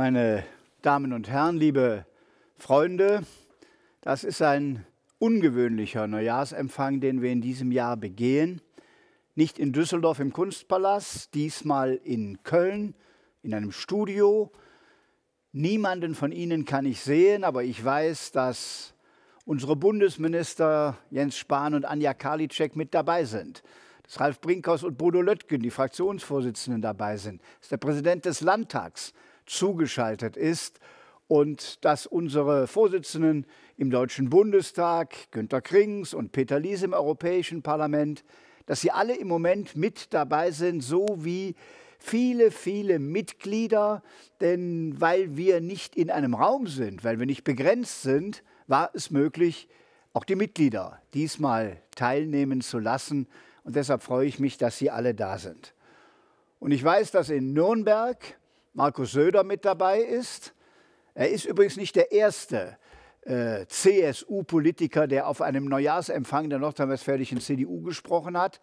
Meine Damen und Herren, liebe Freunde, das ist ein ungewöhnlicher Neujahrsempfang, den wir in diesem Jahr begehen. Nicht in Düsseldorf im Kunstpalast, diesmal in Köln, in einem Studio. Niemanden von Ihnen kann ich sehen, aber ich weiß, dass unsere Bundesminister Jens Spahn und Anja Karliczek mit dabei sind. Dass Ralf Brinkhaus und Bodo Löttgen, die Fraktionsvorsitzenden, dabei sind. Dass der Präsident des Landtags zugeschaltet ist und dass unsere Vorsitzenden im Deutschen Bundestag, Günter Krings und Peter Lies im Europäischen Parlament, dass sie alle im Moment mit dabei sind, so wie viele, viele Mitglieder, denn weil wir nicht in einem Raum sind, weil wir nicht begrenzt sind, war es möglich, auch die Mitglieder diesmal teilnehmen zu lassen. Und deshalb freue ich mich, dass Sie alle da sind. Und ich weiß, dass in Nürnberg Markus Söder mit dabei ist. Er ist übrigens nicht der erste äh, CSU-Politiker, der auf einem Neujahrsempfang der nordrhein-westfälischen CDU gesprochen hat.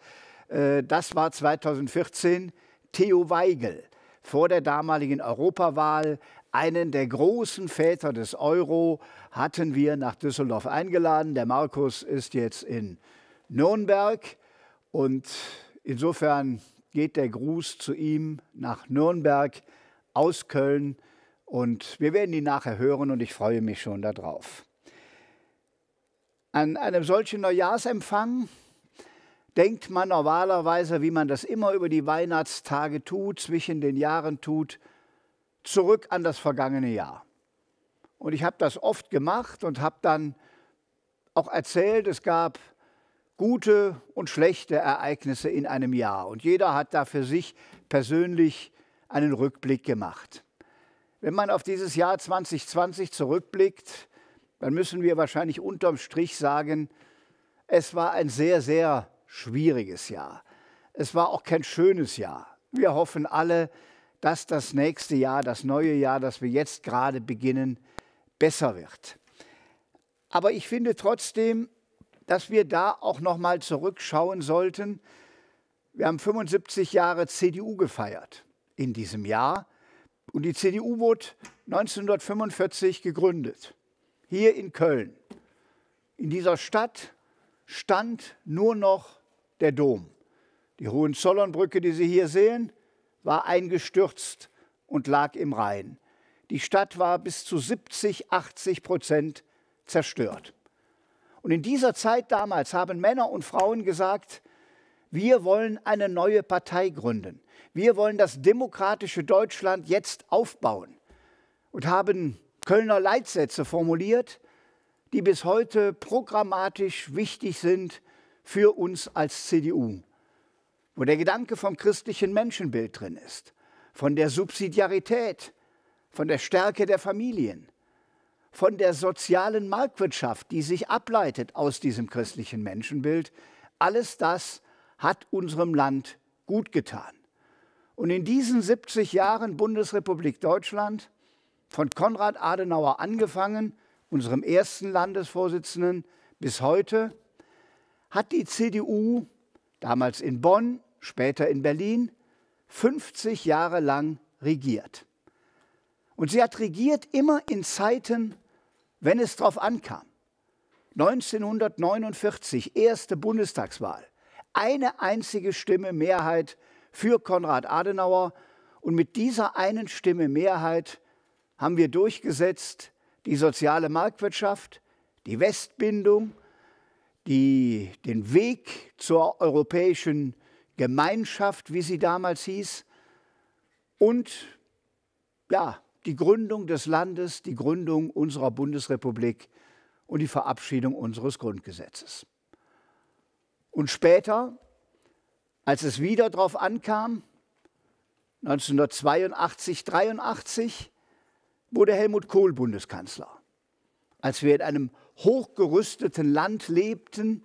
Äh, das war 2014 Theo Weigel vor der damaligen Europawahl einen der großen Väter des Euro hatten wir nach Düsseldorf eingeladen. Der Markus ist jetzt in Nürnberg und insofern geht der Gruß zu ihm nach Nürnberg aus Köln. Und wir werden die nachher hören und ich freue mich schon darauf. An einem solchen Neujahrsempfang denkt man normalerweise, wie man das immer über die Weihnachtstage tut, zwischen den Jahren tut, zurück an das vergangene Jahr. Und ich habe das oft gemacht und habe dann auch erzählt, es gab gute und schlechte Ereignisse in einem Jahr. Und jeder hat da für sich persönlich einen Rückblick gemacht. Wenn man auf dieses Jahr 2020 zurückblickt, dann müssen wir wahrscheinlich unterm Strich sagen, es war ein sehr, sehr schwieriges Jahr. Es war auch kein schönes Jahr. Wir hoffen alle, dass das nächste Jahr, das neue Jahr, das wir jetzt gerade beginnen, besser wird. Aber ich finde trotzdem, dass wir da auch noch mal zurückschauen sollten. Wir haben 75 Jahre CDU gefeiert in diesem Jahr. Und die CDU wurde 1945 gegründet, hier in Köln. In dieser Stadt stand nur noch der Dom. Die Hohenzollernbrücke, die Sie hier sehen, war eingestürzt und lag im Rhein. Die Stadt war bis zu 70, 80 Prozent zerstört. Und in dieser Zeit damals haben Männer und Frauen gesagt, wir wollen eine neue Partei gründen. Wir wollen das demokratische Deutschland jetzt aufbauen und haben Kölner Leitsätze formuliert, die bis heute programmatisch wichtig sind für uns als CDU, wo der Gedanke vom christlichen Menschenbild drin ist, von der Subsidiarität, von der Stärke der Familien, von der sozialen Marktwirtschaft, die sich ableitet aus diesem christlichen Menschenbild, alles das hat unserem Land gut getan. Und in diesen 70 Jahren Bundesrepublik Deutschland, von Konrad Adenauer angefangen, unserem ersten Landesvorsitzenden, bis heute, hat die CDU, damals in Bonn, später in Berlin, 50 Jahre lang regiert. Und sie hat regiert immer in Zeiten, wenn es drauf ankam. 1949, erste Bundestagswahl eine einzige Stimme Mehrheit für Konrad Adenauer. Und mit dieser einen Stimme Mehrheit haben wir durchgesetzt die soziale Marktwirtschaft, die Westbindung, die, den Weg zur europäischen Gemeinschaft, wie sie damals hieß, und ja, die Gründung des Landes, die Gründung unserer Bundesrepublik und die Verabschiedung unseres Grundgesetzes. Und später, als es wieder darauf ankam, 1982, 83, wurde Helmut Kohl Bundeskanzler. Als wir in einem hochgerüsteten Land lebten,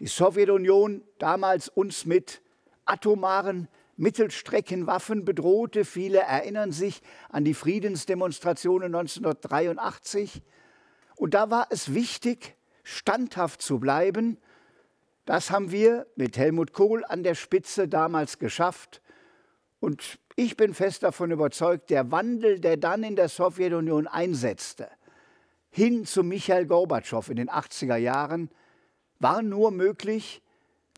die Sowjetunion damals uns mit atomaren Mittelstreckenwaffen bedrohte. Viele erinnern sich an die Friedensdemonstrationen 1983. Und da war es wichtig, standhaft zu bleiben das haben wir mit Helmut Kohl an der Spitze damals geschafft. Und ich bin fest davon überzeugt, der Wandel, der dann in der Sowjetunion einsetzte, hin zu Michael Gorbatschow in den 80er Jahren, war nur möglich,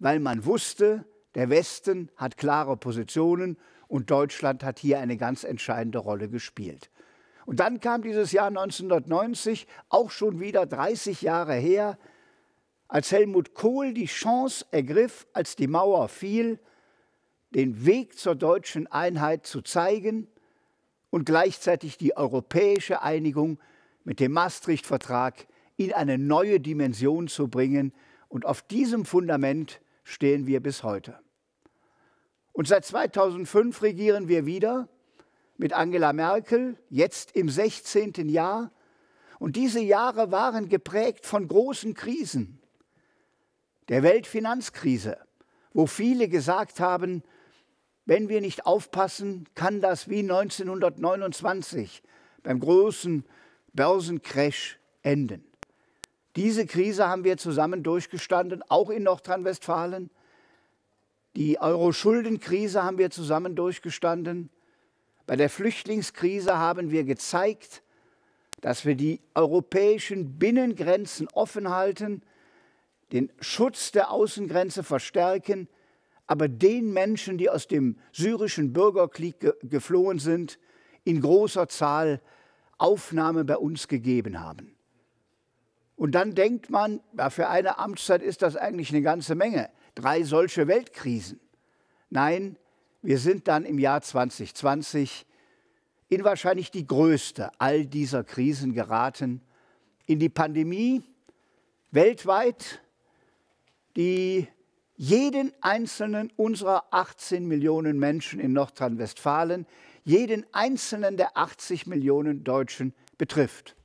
weil man wusste, der Westen hat klare Positionen und Deutschland hat hier eine ganz entscheidende Rolle gespielt. Und dann kam dieses Jahr 1990, auch schon wieder 30 Jahre her, als Helmut Kohl die Chance ergriff, als die Mauer fiel, den Weg zur deutschen Einheit zu zeigen und gleichzeitig die europäische Einigung mit dem Maastricht-Vertrag in eine neue Dimension zu bringen. Und auf diesem Fundament stehen wir bis heute. Und seit 2005 regieren wir wieder mit Angela Merkel, jetzt im 16. Jahr. Und diese Jahre waren geprägt von großen Krisen der Weltfinanzkrise, wo viele gesagt haben, wenn wir nicht aufpassen, kann das wie 1929 beim großen Börsencrash enden. Diese Krise haben wir zusammen durchgestanden, auch in Nordrhein-Westfalen. Die Euro-Schuldenkrise haben wir zusammen durchgestanden. Bei der Flüchtlingskrise haben wir gezeigt, dass wir die europäischen Binnengrenzen offen halten, den Schutz der Außengrenze verstärken, aber den Menschen, die aus dem syrischen Bürgerkrieg geflohen sind, in großer Zahl Aufnahme bei uns gegeben haben. Und dann denkt man, ja, für eine Amtszeit ist das eigentlich eine ganze Menge. Drei solche Weltkrisen. Nein, wir sind dann im Jahr 2020 in wahrscheinlich die größte all dieser Krisen geraten. In die Pandemie weltweit, die jeden einzelnen unserer 18 Millionen Menschen in Nordrhein-Westfalen, jeden einzelnen der 80 Millionen Deutschen betrifft.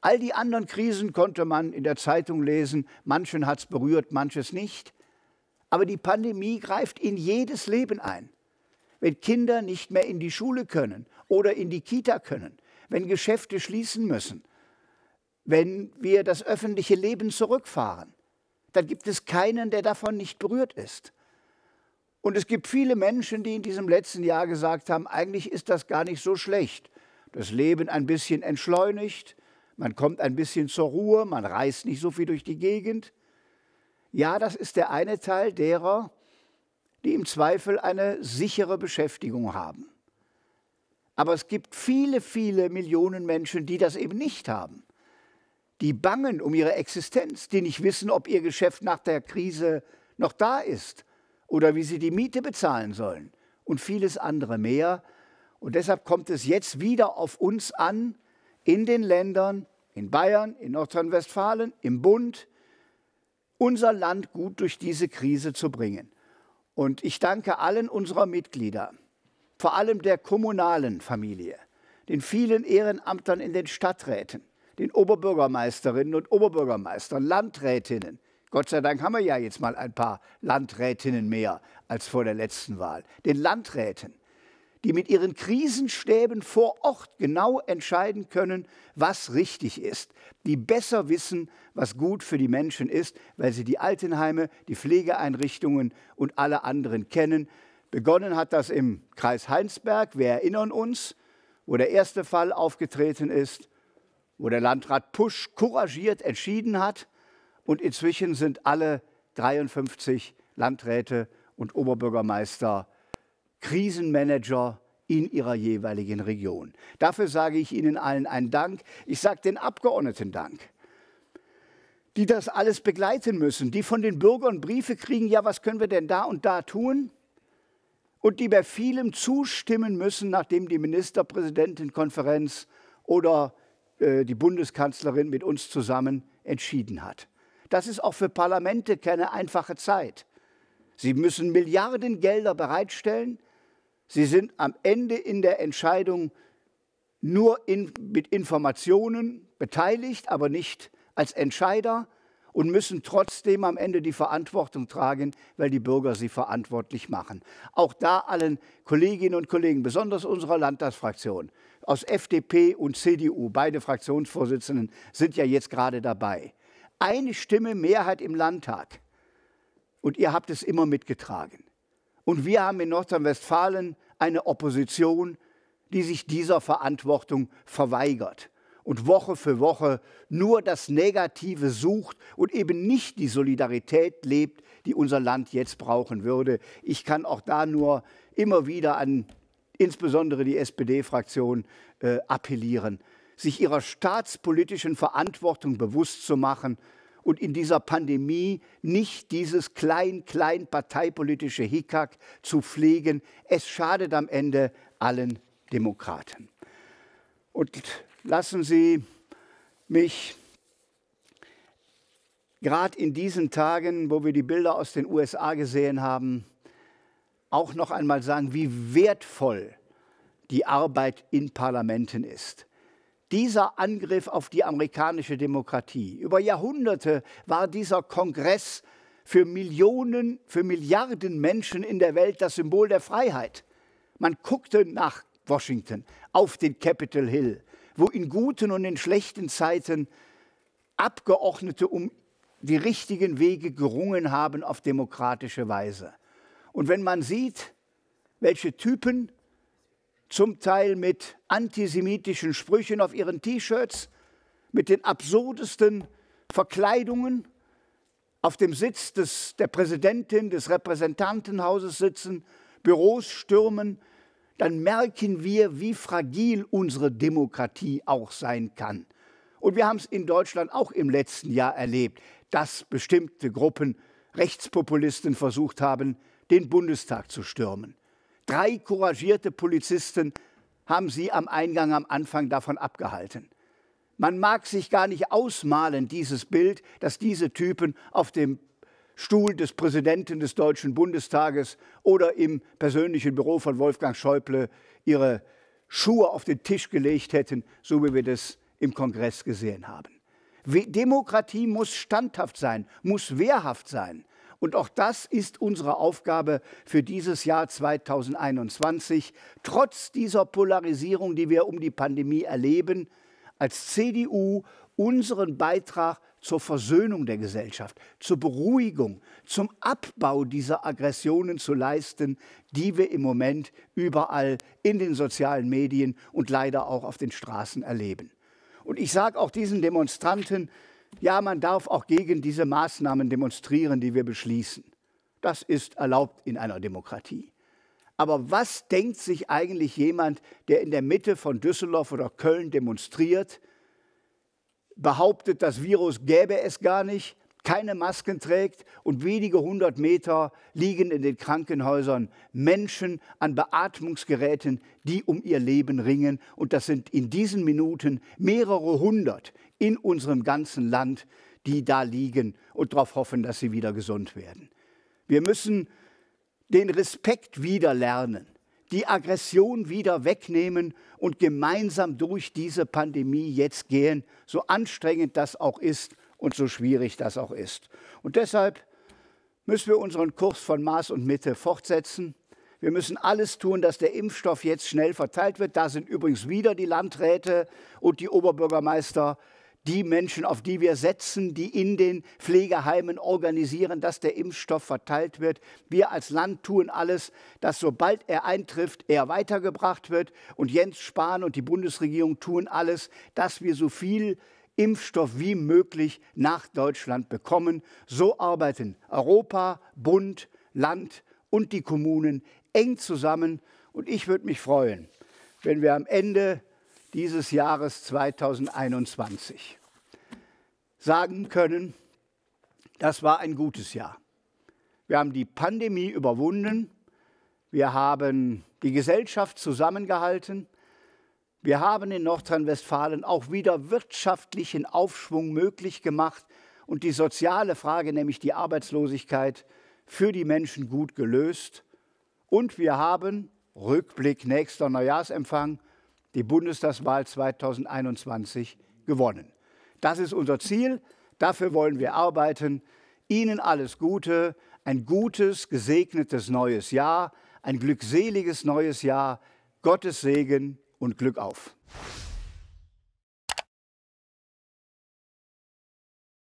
All die anderen Krisen konnte man in der Zeitung lesen, manchen hat es berührt, manches nicht. Aber die Pandemie greift in jedes Leben ein. Wenn Kinder nicht mehr in die Schule können oder in die Kita können, wenn Geschäfte schließen müssen, wenn wir das öffentliche Leben zurückfahren, dann gibt es keinen, der davon nicht berührt ist. Und es gibt viele Menschen, die in diesem letzten Jahr gesagt haben, eigentlich ist das gar nicht so schlecht. Das Leben ein bisschen entschleunigt, man kommt ein bisschen zur Ruhe, man reist nicht so viel durch die Gegend. Ja, das ist der eine Teil derer, die im Zweifel eine sichere Beschäftigung haben. Aber es gibt viele, viele Millionen Menschen, die das eben nicht haben die bangen um ihre Existenz, die nicht wissen, ob ihr Geschäft nach der Krise noch da ist oder wie sie die Miete bezahlen sollen und vieles andere mehr. Und deshalb kommt es jetzt wieder auf uns an, in den Ländern, in Bayern, in Nordrhein-Westfalen, im Bund, unser Land gut durch diese Krise zu bringen. Und ich danke allen unserer Mitglieder, vor allem der kommunalen Familie, den vielen Ehrenamtern in den Stadträten, den Oberbürgermeisterinnen und Oberbürgermeistern, Landrätinnen. Gott sei Dank haben wir ja jetzt mal ein paar Landrätinnen mehr als vor der letzten Wahl. Den Landräten, die mit ihren Krisenstäben vor Ort genau entscheiden können, was richtig ist. Die besser wissen, was gut für die Menschen ist, weil sie die Altenheime, die Pflegeeinrichtungen und alle anderen kennen. Begonnen hat das im Kreis Heinsberg, wir erinnern uns, wo der erste Fall aufgetreten ist wo der Landrat Pusch couragiert entschieden hat. Und inzwischen sind alle 53 Landräte und Oberbürgermeister Krisenmanager in ihrer jeweiligen Region. Dafür sage ich Ihnen allen einen Dank. Ich sage den Abgeordneten Dank, die das alles begleiten müssen, die von den Bürgern Briefe kriegen, ja, was können wir denn da und da tun? Und die bei vielem zustimmen müssen, nachdem die Ministerpräsidentenkonferenz oder äh, die Bundeskanzlerin mit uns zusammen entschieden hat. Das ist auch für Parlamente keine einfache Zeit. Sie müssen Milliardengelder bereitstellen. Sie sind am Ende in der Entscheidung nur in, mit Informationen beteiligt, aber nicht als Entscheider und müssen trotzdem am Ende die Verantwortung tragen, weil die Bürger sie verantwortlich machen. Auch da allen Kolleginnen und Kollegen, besonders unserer Landtagsfraktion, aus FDP und CDU, beide Fraktionsvorsitzenden, sind ja jetzt gerade dabei. Eine Stimme Mehrheit im Landtag. Und ihr habt es immer mitgetragen. Und wir haben in Nordrhein-Westfalen eine Opposition, die sich dieser Verantwortung verweigert und Woche für Woche nur das Negative sucht und eben nicht die Solidarität lebt, die unser Land jetzt brauchen würde. Ich kann auch da nur immer wieder an insbesondere die SPD-Fraktion, äh, appellieren, sich ihrer staatspolitischen Verantwortung bewusst zu machen und in dieser Pandemie nicht dieses klein-klein parteipolitische Hickhack zu pflegen. Es schadet am Ende allen Demokraten. Und lassen Sie mich gerade in diesen Tagen, wo wir die Bilder aus den USA gesehen haben, auch noch einmal sagen, wie wertvoll die Arbeit in Parlamenten ist. Dieser Angriff auf die amerikanische Demokratie. Über Jahrhunderte war dieser Kongress für Millionen, für Milliarden Menschen in der Welt das Symbol der Freiheit. Man guckte nach Washington, auf den Capitol Hill, wo in guten und in schlechten Zeiten Abgeordnete um die richtigen Wege gerungen haben auf demokratische Weise. Und wenn man sieht, welche Typen zum Teil mit antisemitischen Sprüchen auf ihren T-Shirts, mit den absurdesten Verkleidungen auf dem Sitz des, der Präsidentin des Repräsentantenhauses sitzen, Büros stürmen, dann merken wir, wie fragil unsere Demokratie auch sein kann. Und wir haben es in Deutschland auch im letzten Jahr erlebt, dass bestimmte Gruppen Rechtspopulisten versucht haben, den Bundestag zu stürmen. Drei couragierte Polizisten haben sie am Eingang am Anfang davon abgehalten. Man mag sich gar nicht ausmalen, dieses Bild, dass diese Typen auf dem Stuhl des Präsidenten des Deutschen Bundestages oder im persönlichen Büro von Wolfgang Schäuble ihre Schuhe auf den Tisch gelegt hätten, so wie wir das im Kongress gesehen haben. Demokratie muss standhaft sein, muss wehrhaft sein. Und auch das ist unsere Aufgabe für dieses Jahr 2021, trotz dieser Polarisierung, die wir um die Pandemie erleben, als CDU unseren Beitrag zur Versöhnung der Gesellschaft, zur Beruhigung, zum Abbau dieser Aggressionen zu leisten, die wir im Moment überall in den sozialen Medien und leider auch auf den Straßen erleben. Und ich sage auch diesen Demonstranten, ja, man darf auch gegen diese Maßnahmen demonstrieren, die wir beschließen. Das ist erlaubt in einer Demokratie. Aber was denkt sich eigentlich jemand, der in der Mitte von Düsseldorf oder Köln demonstriert, behauptet, das Virus gäbe es gar nicht, keine Masken trägt und wenige hundert Meter liegen in den Krankenhäusern Menschen an Beatmungsgeräten, die um ihr Leben ringen. Und das sind in diesen Minuten mehrere hundert in unserem ganzen Land, die da liegen und darauf hoffen, dass sie wieder gesund werden. Wir müssen den Respekt wieder lernen, die Aggression wieder wegnehmen und gemeinsam durch diese Pandemie jetzt gehen, so anstrengend das auch ist und so schwierig das auch ist. Und deshalb müssen wir unseren Kurs von Maß und Mitte fortsetzen. Wir müssen alles tun, dass der Impfstoff jetzt schnell verteilt wird. Da sind übrigens wieder die Landräte und die Oberbürgermeister die Menschen, auf die wir setzen, die in den Pflegeheimen organisieren, dass der Impfstoff verteilt wird. Wir als Land tun alles, dass sobald er eintrifft, er weitergebracht wird. Und Jens Spahn und die Bundesregierung tun alles, dass wir so viel Impfstoff wie möglich nach Deutschland bekommen. So arbeiten Europa, Bund, Land und die Kommunen eng zusammen. Und ich würde mich freuen, wenn wir am Ende dieses Jahres 2021 sagen können, das war ein gutes Jahr. Wir haben die Pandemie überwunden. Wir haben die Gesellschaft zusammengehalten. Wir haben in Nordrhein-Westfalen auch wieder wirtschaftlichen Aufschwung möglich gemacht und die soziale Frage, nämlich die Arbeitslosigkeit, für die Menschen gut gelöst. Und wir haben, Rückblick nächster Neujahrsempfang, die Bundestagswahl 2021 gewonnen. Das ist unser Ziel, dafür wollen wir arbeiten. Ihnen alles Gute, ein gutes, gesegnetes neues Jahr, ein glückseliges neues Jahr, Gottes Segen und Glück auf.